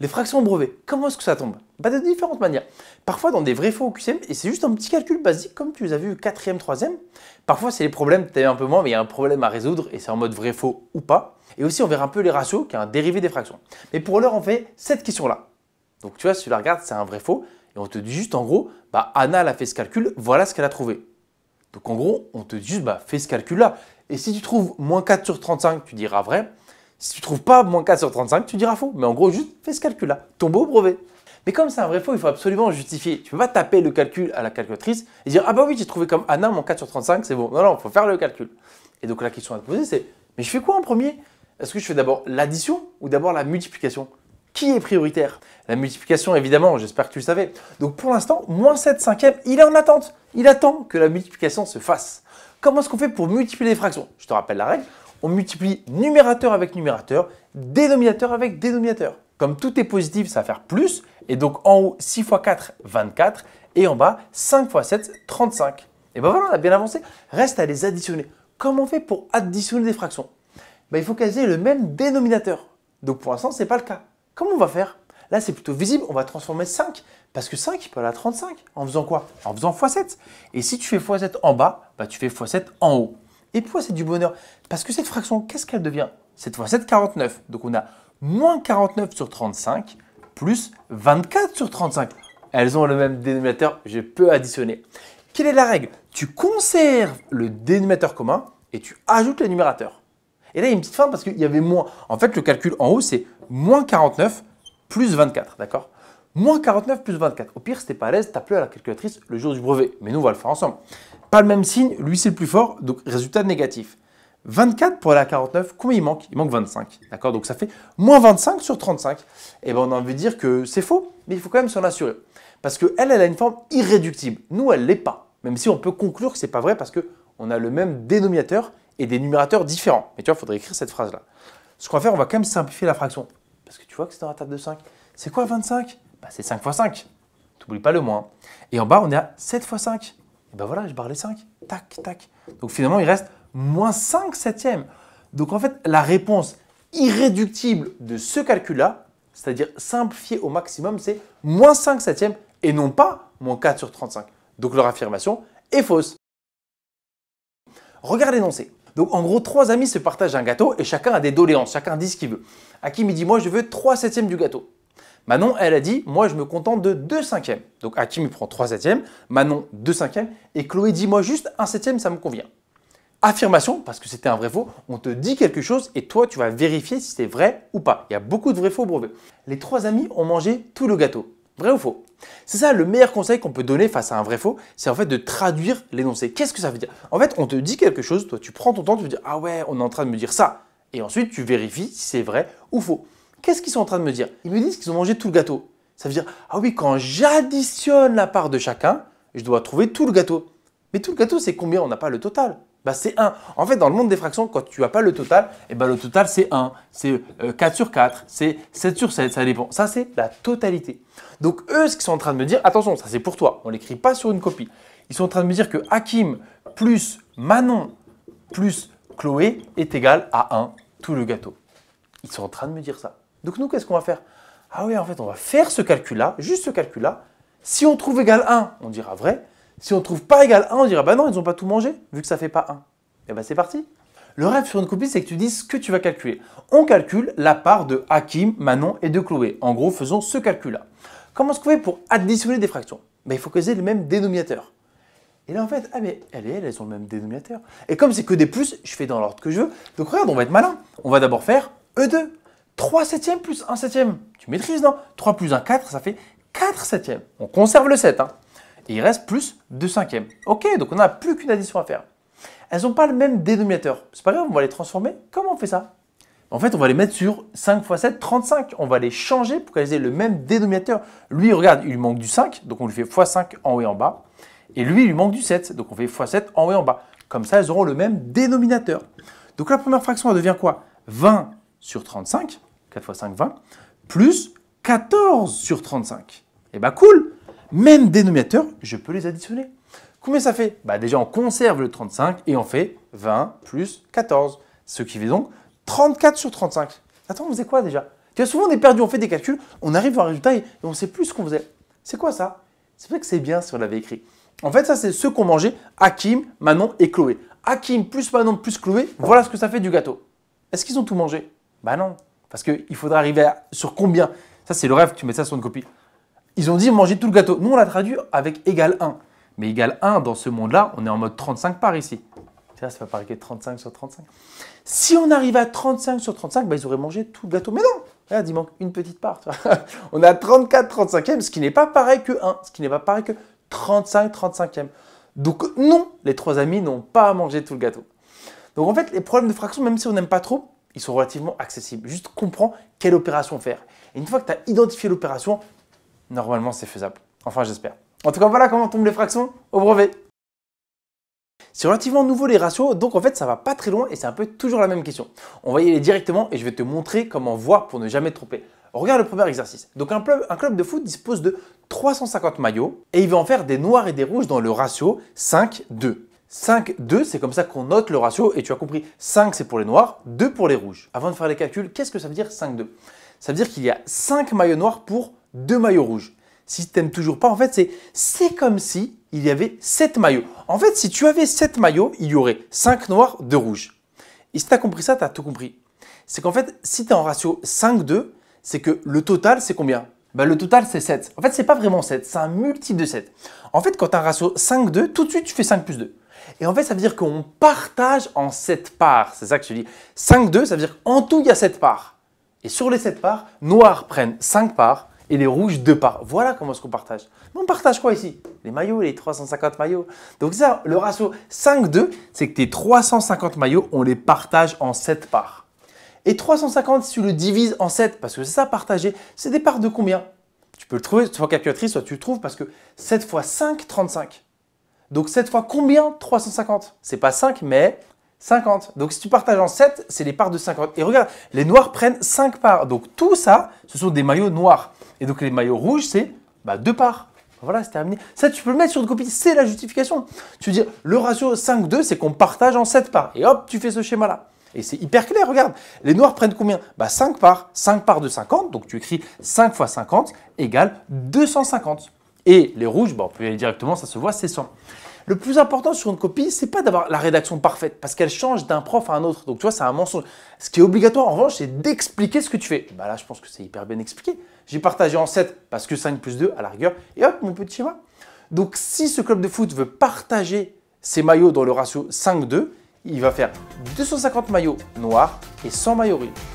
Les fractions brevetées, comment est-ce que ça tombe bah, De différentes manières. Parfois dans des vrais faux au QCM, et c'est juste un petit calcul basique comme tu les as vu quatrième, 4e, 3 Parfois c'est les problèmes, tu as un peu moins, mais il y a un problème à résoudre et c'est en mode vrai faux ou pas. Et aussi on verra un peu les ratios, qui est un dérivé des fractions. Mais pour l'heure on fait cette question-là. Donc tu vois, si tu la regardes, c'est un vrai faux. Et on te dit juste en gros, bah, Anna elle a fait ce calcul, voilà ce qu'elle a trouvé. Donc en gros, on te dit juste, bah, fais ce calcul-là. Et si tu trouves moins 4 sur 35, tu diras vrai. Si tu trouves pas moins 4 sur 35, tu diras faux. Mais en gros, juste fais ce calcul-là. Ton beau brevet. Mais comme c'est un vrai faux, il faut absolument justifier. Tu ne peux pas taper le calcul à la calculatrice et dire Ah bah oui, j'ai trouvé comme Anna moins 4 sur 35, c'est bon. Non, non, il faut faire le calcul. Et donc la question à te poser, c'est Mais je fais quoi en premier Est-ce que je fais d'abord l'addition ou d'abord la multiplication Qui est prioritaire La multiplication, évidemment, j'espère que tu le savais. Donc pour l'instant, moins 7 cinquième, il est en attente. Il attend que la multiplication se fasse. Comment est-ce qu'on fait pour multiplier les fractions Je te rappelle la règle on multiplie numérateur avec numérateur, dénominateur avec dénominateur. Comme tout est positif, ça va faire plus. Et donc en haut, 6 x 4, 24. Et en bas, 5 x 7, 35. Et ben voilà, on a bien avancé. Reste à les additionner. Comment on fait pour additionner des fractions ben, Il faut qu'elles aient le même dénominateur. Donc pour l'instant, ce n'est pas le cas. Comment on va faire Là, c'est plutôt visible, on va transformer 5, parce que 5, il peut aller à 35. En faisant quoi En faisant x7. Et si tu fais x7 en bas, bah, tu fais x7 en haut. Et pourquoi c'est du bonheur. Parce que cette fraction, qu'est-ce qu'elle devient Cette fois, 7 49. Donc, on a moins 49 sur 35 plus 24 sur 35. Elles ont le même dénominateur, je peux additionner. Quelle est la règle Tu conserves le dénominateur commun et tu ajoutes les numérateurs. Et là, il y a une petite fin parce qu'il y avait moins. En fait, le calcul en haut, c'est moins 49 plus 24, d'accord Moins 49 plus 24. Au pire, si t'es pas à l'aise, plus à la calculatrice le jour du brevet. Mais nous, on va le faire ensemble. Pas le même signe, lui c'est le plus fort, donc résultat négatif. 24 pour aller à 49, combien il manque Il manque 25. D'accord Donc ça fait moins 25 sur 35. Et bien on a envie de dire que c'est faux, mais il faut quand même s'en assurer. Parce qu'elle, elle a une forme irréductible. Nous, elle ne l'est pas. Même si on peut conclure que ce n'est pas vrai parce qu'on a le même dénominateur et des numérateurs différents. Mais tu vois, il faudrait écrire cette phrase-là. Ce qu'on va faire, on va quand même simplifier la fraction. Parce que tu vois que c'est dans la table de 5. C'est quoi 25 bah, c'est 5 x 5. T'oublies pas le moins. Et en bas, on est à 7 x 5. Et ben voilà, je barre les 5. Tac, tac. Donc finalement, il reste moins 5 septièmes. Donc en fait, la réponse irréductible de ce calcul-là, c'est-à-dire simplifié au maximum, c'est moins 5 septièmes et non pas moins 4 sur 35. Donc leur affirmation est fausse. Regarde l'énoncé. Donc en gros, trois amis se partagent un gâteau et chacun a des doléances, chacun dit ce qu'il veut. Hakim me dit moi je veux 3 septièmes du gâteau. Manon, elle a dit, moi je me contente de 2 cinquièmes. Donc Hakim, il prend 3 septièmes, Manon 2 cinquièmes, et Chloé dit, moi juste un septième, ça me convient. Affirmation, parce que c'était un vrai faux, on te dit quelque chose et toi tu vas vérifier si c'est vrai ou pas. Il y a beaucoup de vrais faux brevets. Les trois amis ont mangé tout le gâteau. Vrai ou faux C'est ça le meilleur conseil qu'on peut donner face à un vrai faux, c'est en fait de traduire l'énoncé. Qu'est-ce que ça veut dire En fait, on te dit quelque chose, toi tu prends ton temps, tu te dis ah ouais, on est en train de me dire ça. Et ensuite tu vérifies si c'est vrai ou faux. Qu'est-ce qu'ils sont en train de me dire Ils me disent qu'ils ont mangé tout le gâteau. Ça veut dire, ah oui, quand j'additionne la part de chacun, je dois trouver tout le gâteau. Mais tout le gâteau, c'est combien On n'a pas le total. Bah, c'est 1. En fait, dans le monde des fractions, quand tu n'as pas le total, eh ben, le total, c'est 1. C'est 4 euh, sur 4, c'est 7 sur 7, ça dépend. Ça, c'est la totalité. Donc, eux, ce qu'ils sont en train de me dire, attention, ça c'est pour toi, on ne l'écrit pas sur une copie. Ils sont en train de me dire que Hakim plus Manon plus Chloé est égal à 1, tout le gâteau. Ils sont en train de me dire ça. Donc nous, qu'est-ce qu'on va faire Ah oui, en fait, on va faire ce calcul-là, juste ce calcul-là. Si on trouve égal 1, on dira vrai. Si on trouve pas égal 1, on dira bah non, ils n'ont pas tout mangé, vu que ça fait pas 1. Et eh ben bah, c'est parti. Le rêve sur une copie, c'est que tu dises ce que tu vas calculer. On calcule la part de Hakim, Manon et de Chloé. En gros, faisons ce calcul-là. Comment se ce qu'on pour additionner des fractions ben, Il faut qu'elles aient le même dénominateur. Et là, en fait, ah, mais elle et elle, elles ont le même dénominateur. Et comme c'est que des plus, je fais dans l'ordre que je veux. Donc regarde, on va être malin. On va d'abord faire E2. 3 septièmes plus 1 septième. Tu maîtrises, non 3 plus 1, 4, ça fait 4 septièmes. On conserve le 7. Hein. Et il reste plus 2 cinquièmes. Ok, donc on n'a plus qu'une addition à faire. Elles n'ont pas le même dénominateur. C'est pas grave, on va les transformer. Comment on fait ça En fait, on va les mettre sur 5 x 7, 35. On va les changer pour qu'elles aient le même dénominateur. Lui, regarde, il lui manque du 5, donc on lui fait x5 en haut et en bas. Et lui, il lui manque du 7, donc on fait x7 en haut et en bas. Comme ça, elles auront le même dénominateur. Donc la première fraction, elle devient quoi 20 sur 35. 4 fois 5, 20, plus 14 sur 35. Et bah cool Même dénominateur, je peux les additionner. Combien ça fait bah Déjà, on conserve le 35 et on fait 20 plus 14, ce qui fait donc 34 sur 35. Attends, on faisait quoi déjà Tu souvent on est perdu, on fait des calculs, on arrive au résultat et on ne sait plus ce qu'on faisait. C'est quoi ça C'est vrai que c'est bien si on l'avait écrit. En fait, ça, c'est ce qu'on mangeait. Hakim, Manon et Chloé. Hakim plus Manon plus Chloé, voilà ce que ça fait du gâteau. Est-ce qu'ils ont tout mangé Bah non, parce qu'il faudra arriver sur combien Ça, c'est le rêve, tu mets ça sur une copie. Ils ont dit manger tout le gâteau. Nous, on l'a traduit avec égal 1. Mais égal 1, dans ce monde-là, on est en mode 35 parts ici. Ça, ça va pas que 35 sur 35. Si on arrivait à 35 sur 35, bah, ils auraient mangé tout le gâteau. Mais non Regarde, il manque une petite part. on a 34 35e, ce qui n'est pas pareil que 1, ce qui n'est pas pareil que 35 35e. Donc non, les trois amis n'ont pas à manger tout le gâteau. Donc en fait, les problèmes de fraction, même si on n'aime pas trop, ils sont relativement accessibles. Juste comprends quelle opération faire. Et une fois que tu as identifié l'opération, normalement c'est faisable. Enfin j'espère. En tout cas voilà comment tombent les fractions au brevet. C'est relativement nouveau les ratios, donc en fait ça va pas très loin et c'est un peu toujours la même question. On va y aller directement et je vais te montrer comment voir pour ne jamais te tromper. Regarde le premier exercice. Donc un club, un club de foot dispose de 350 maillots et il va en faire des noirs et des rouges dans le ratio 5-2. 5, 2, c'est comme ça qu'on note le ratio, et tu as compris, 5 c'est pour les noirs, 2 pour les rouges. Avant de faire les calculs, qu'est-ce que ça veut dire 5, 2 Ça veut dire qu'il y a 5 maillots noirs pour 2 maillots rouges. Si tu n'aimes toujours pas, en fait, c'est comme s'il y avait 7 maillots. En fait, si tu avais 7 maillots, il y aurait 5 noirs, 2 rouges. Et si tu as compris ça, tu as tout compris. C'est qu'en fait, si tu es en ratio 5-2, c'est que le total, c'est combien ben, le total c'est 7. En fait, ce n'est pas vraiment 7, c'est un multiple de 7. En fait, quand tu as un ratio 5-2, tout de suite tu fais 5 plus 2. Et en fait, ça veut dire qu'on partage en 7 parts. C'est ça que je dis. 5-2, ça veut dire qu'en tout, il y a 7 parts. Et sur les 7 parts, noirs prennent 5 parts et les rouges 2 parts. Voilà comment est-ce qu'on partage. Mais on partage quoi ici Les maillots, les 350 maillots. Donc ça, le ratio 5-2, c'est que tes 350 maillots, on les partage en 7 parts. Et 350, si tu le divises en 7, parce que c'est ça partager, c'est des parts de combien Tu peux le trouver, soit calculatrice, soit tu le trouves, parce que 7 x 5, 35. Donc 7 fois combien 350. C'est pas 5, mais 50. Donc si tu partages en 7, c'est les parts de 50. Et regarde, les noirs prennent 5 parts. Donc tout ça, ce sont des maillots noirs. Et donc les maillots rouges, c'est 2 bah, parts. Voilà, c'est terminé. Ça, tu peux le mettre sur une copie, c'est la justification. Tu dire, le ratio 5-2, c'est qu'on partage en 7 parts. Et hop, tu fais ce schéma-là. Et c'est hyper clair, regarde. Les noirs prennent combien bah, 5 parts. 5 parts de 50, donc tu écris 5 fois 50 égale 250. Et les rouges, bah, on peut y aller directement, ça se voit, c'est 100. Le plus important sur une copie, c'est pas d'avoir la rédaction parfaite, parce qu'elle change d'un prof à un autre. Donc tu vois, c'est un mensonge. Ce qui est obligatoire, en revanche, c'est d'expliquer ce que tu fais. Bah là, je pense que c'est hyper bien expliqué. J'ai partagé en 7 parce que 5 plus 2 à la rigueur, et hop, mon petit schéma. Donc si ce club de foot veut partager ses maillots dans le ratio 5-2, il va faire 250 maillots noirs et 100 maillots rouges.